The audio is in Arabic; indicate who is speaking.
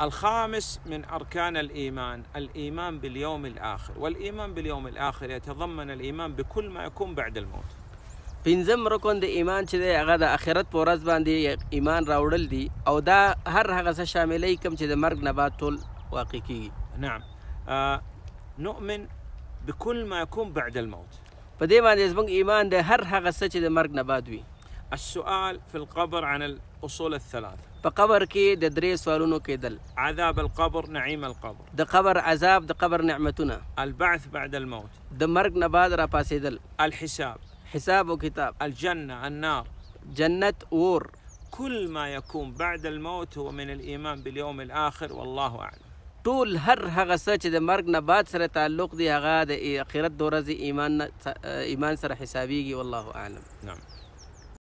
Speaker 1: الخامس من أركان الإيمان الإيمان باليوم الآخر والإيمان باليوم الآخر يتضمن الإيمان بكل ما يكون بعد الموت
Speaker 2: پنځم رکن د ایمان چې دی هغه د آخرت په ورځ باندې ایمان راوړل دي او دا هر هغه څه شاملی کوم چې د مرګ نه بعد ټول واقع کیږي نعم آه، نؤمن بكل ما يكون بعد الموت په دې باندې زموږ ایمان د هر هغه څه چې د مرګ نه بعد وي
Speaker 1: السؤال في القبر عن الاصول الثلاثه
Speaker 2: فقبر كي ددريس د درې سوالونو
Speaker 1: عذاب القبر نعيم القبر
Speaker 2: ده قبر عذاب ده قبر نعمتنا
Speaker 1: البعث بعد
Speaker 2: الموت ده مرق نه بعد الحساب حساب وكتاب الجنه النار
Speaker 1: جنة وور كل ما يكون بعد الموت هو من الايمان باليوم الاخر والله اعلم
Speaker 2: طول هر هغه څه چې د مرګ نه بعد سره تعلق دی هغه د آخرت د ورځې ایمان ایمان سره حسابيږي والله اعلم
Speaker 1: نعم